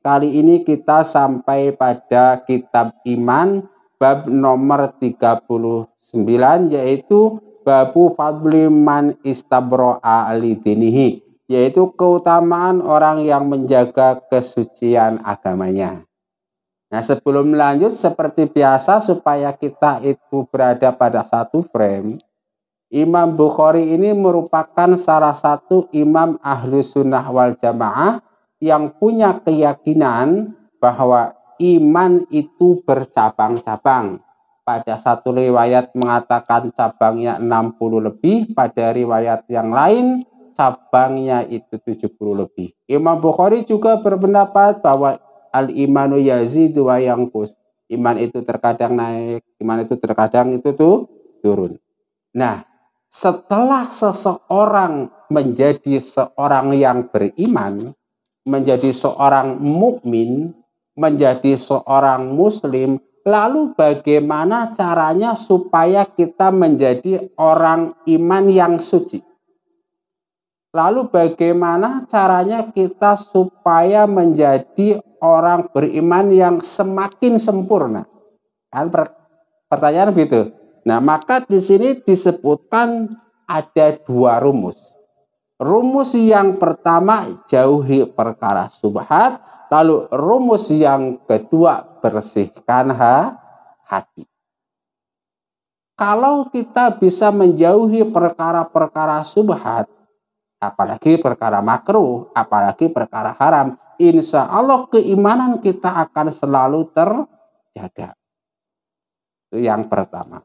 Kali ini kita sampai pada kitab iman bab nomor 39 yaitu babu fadli man istabro'a lidinihi yaitu keutamaan orang yang menjaga kesucian agamanya. Nah sebelum lanjut seperti biasa supaya kita itu berada pada satu frame, Imam Bukhari ini merupakan salah satu imam ahlu sunnah wal jamaah yang punya keyakinan bahwa iman itu bercabang-cabang. Pada satu riwayat mengatakan cabangnya 60 lebih, pada riwayat yang lain cabangnya itu 70 lebih. Imam Bukhari juga berpendapat bahwa al-imanu yazidu wa yangkus. Iman itu terkadang naik, iman itu terkadang itu tuh turun. Nah, setelah seseorang menjadi seorang yang beriman, menjadi seorang mukmin, menjadi seorang muslim, lalu bagaimana caranya supaya kita menjadi orang iman yang suci? Lalu bagaimana caranya kita supaya menjadi orang beriman yang semakin sempurna? Kan pertanyaan begitu. Nah, maka di sini disebutkan ada dua rumus. Rumus yang pertama jauhi perkara subhat, lalu rumus yang kedua bersihkan ha, hati. Kalau kita bisa menjauhi perkara-perkara subhat, apalagi perkara makruh, apalagi perkara haram, insya Allah keimanan kita akan selalu terjaga. Itu yang pertama.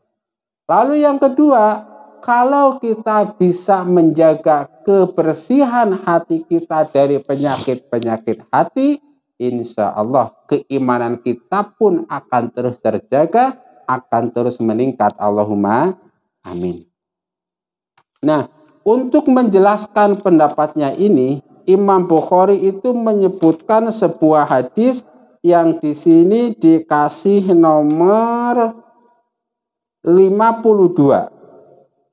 Lalu yang kedua, kalau kita bisa menjaga kebersihan hati kita dari penyakit-penyakit hati, insya Allah keimanan kita pun akan terus terjaga, akan terus meningkat. Allahumma amin. Nah, untuk menjelaskan pendapatnya ini, Imam Bukhari itu menyebutkan sebuah hadis yang di sini dikasih nomor 52.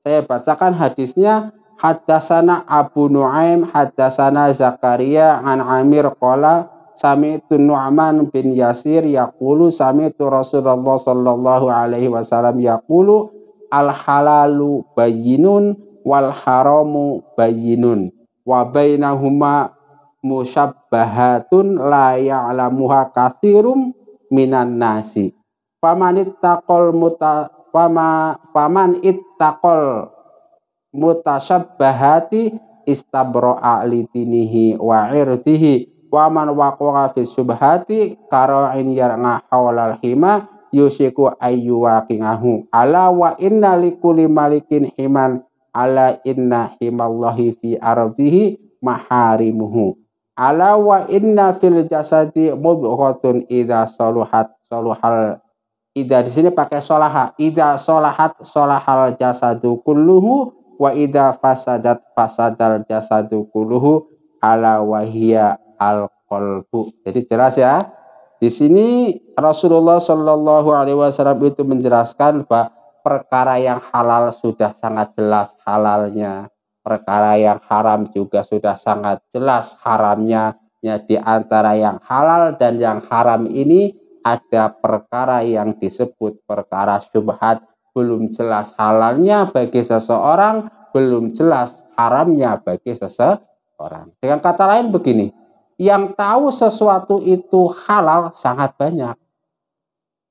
Saya bacakan hadisnya Hadasana Abu Nuaim Hadasana Zakaria An Amir Qala Sami'tu Nu'man bin Yasir Yaqulu Sami'tu Rasulullah Sallallahu Alaihi Wasallam Yaqulu Al halalu bayinun Wal haramu bayinun Wa bainahuma musyabbahatun la ya'lamuha kathirum minan nasi famanittaqal muta fama paman ittaqol mutasabbahati istabro'a litinihi wa irtihi wa man waqa'a fi subhati qara'in yarna hawlal hima yusiku ayyu waqinahu ala wa inna likulli malikin himan ala inna himallahi fi ardihi maharimuhu ala wa inna fil jasadi mudghatun idza saluhat saluhal Ida di sini pakai solaha. Ida solahat solahal jasadu kulluhu wa ida fasadat fasadal jasadu kulluhu ala wahia al kolbu. Jadi jelas ya. Di sini Rasulullah Shallallahu Alaihi Wasallam itu menjelaskan bahwa perkara yang halal sudah sangat jelas halalnya, perkara yang haram juga sudah sangat jelas haramnya. Ya, di antara yang halal dan yang haram ini ada perkara yang disebut perkara syubhat, belum jelas halalnya bagi seseorang, belum jelas haramnya bagi seseorang. Dengan kata lain begini, yang tahu sesuatu itu halal sangat banyak.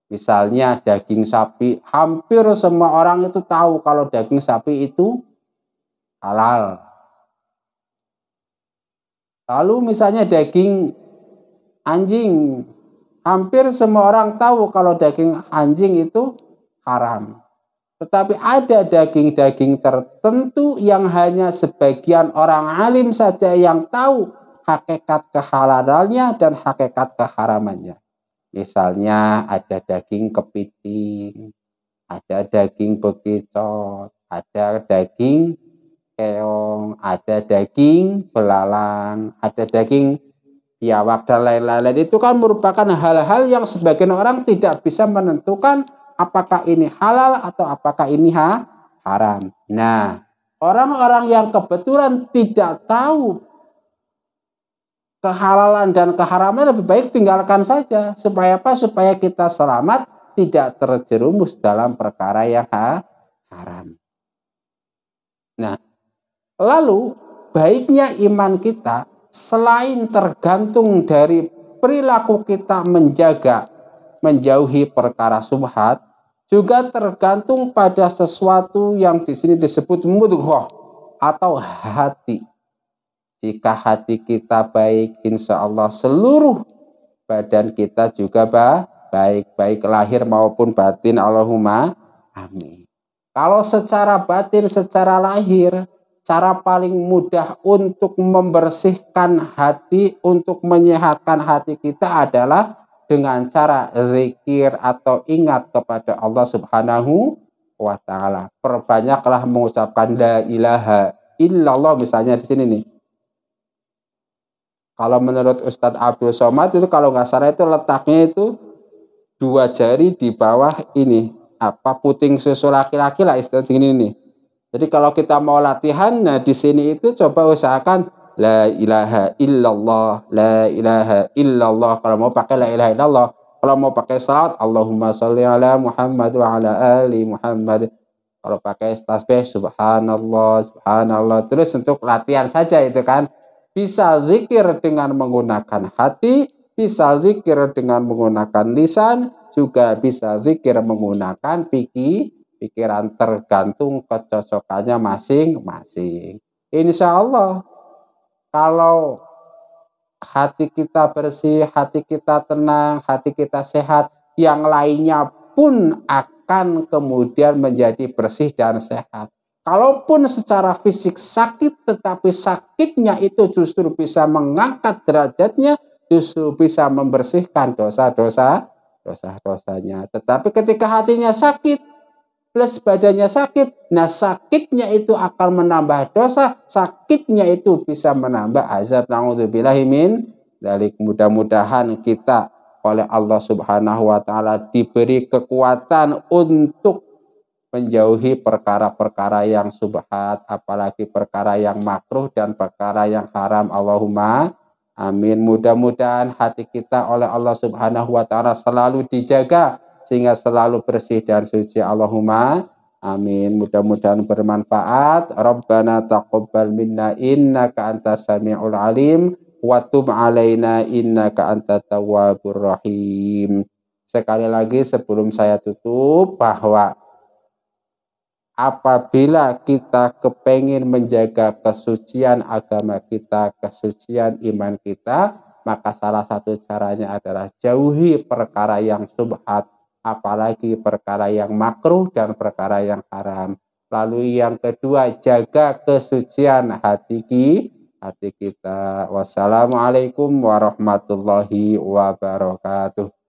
Misalnya daging sapi, hampir semua orang itu tahu kalau daging sapi itu halal. Lalu misalnya daging anjing hampir semua orang tahu kalau daging anjing itu haram. Tetapi ada daging-daging tertentu yang hanya sebagian orang alim saja yang tahu hakikat kehalalannya dan hakikat keharamannya. Misalnya ada daging kepiting, ada daging bekicot, ada daging keong, ada daging belalang, ada daging biawak ya, dan lain-lain itu kan merupakan hal-hal yang sebagian orang tidak bisa menentukan apakah ini halal atau apakah ini ha haram. Nah, orang-orang yang kebetulan tidak tahu kehalalan dan keharaman lebih baik tinggalkan saja supaya apa? Supaya kita selamat tidak terjerumus dalam perkara yang ha haram. Nah, lalu baiknya iman kita selain tergantung dari perilaku kita menjaga menjauhi perkara subhat juga tergantung pada sesuatu yang di sini disebut mudghah atau hati. Jika hati kita baik, insya Allah seluruh badan kita juga baik, baik lahir maupun batin. Allahumma amin. Kalau secara batin, secara lahir, cara paling mudah untuk membersihkan hati, untuk menyehatkan hati kita adalah dengan cara zikir atau ingat kepada Allah Subhanahu wa taala. Perbanyaklah mengucapkan la ilaha illallah misalnya di sini nih. Kalau menurut Ustadz Abdul Somad itu kalau nggak salah itu letaknya itu dua jari di bawah ini apa puting susu laki-laki lah istilah ini nih jadi kalau kita mau latihan, nah di sini itu coba usahakan la ilaha illallah, la ilaha illallah. Kalau mau pakai la ilaha illallah, kalau mau pakai salat Allahumma salli ala Muhammad wa ala ali Muhammad. Kalau pakai tasbih, subhanallah, subhanallah. Terus untuk latihan saja itu kan. Bisa zikir dengan menggunakan hati, bisa zikir dengan menggunakan lisan, juga bisa zikir menggunakan pikir pikiran tergantung kecocokannya masing-masing. Insya Allah, kalau hati kita bersih, hati kita tenang, hati kita sehat, yang lainnya pun akan kemudian menjadi bersih dan sehat. Kalaupun secara fisik sakit, tetapi sakitnya itu justru bisa mengangkat derajatnya, justru bisa membersihkan dosa-dosa, dosa-dosanya. Tetapi ketika hatinya sakit, plus badannya sakit. Nah, sakitnya itu akan menambah dosa, sakitnya itu bisa menambah azab. Nauzubillahi min dalik. Mudah-mudahan kita oleh Allah Subhanahu wa taala diberi kekuatan untuk menjauhi perkara-perkara yang subhat, apalagi perkara yang makruh dan perkara yang haram. Allahumma amin. Mudah-mudahan hati kita oleh Allah Subhanahu wa taala selalu dijaga sehingga selalu bersih dan suci. Allahumma amin. Mudah-mudahan bermanfaat. Rabbana taqabbal minna innaka antas samiul alim wa tub alaina innaka antat tawwabur rahim. Sekali lagi sebelum saya tutup bahwa apabila kita kepengin menjaga kesucian agama kita, kesucian iman kita, maka salah satu caranya adalah jauhi perkara yang subhat, apalagi perkara yang makruh dan perkara yang haram. Lalu yang kedua, jaga kesucian hati hati kita. Wassalamualaikum warahmatullahi wabarakatuh.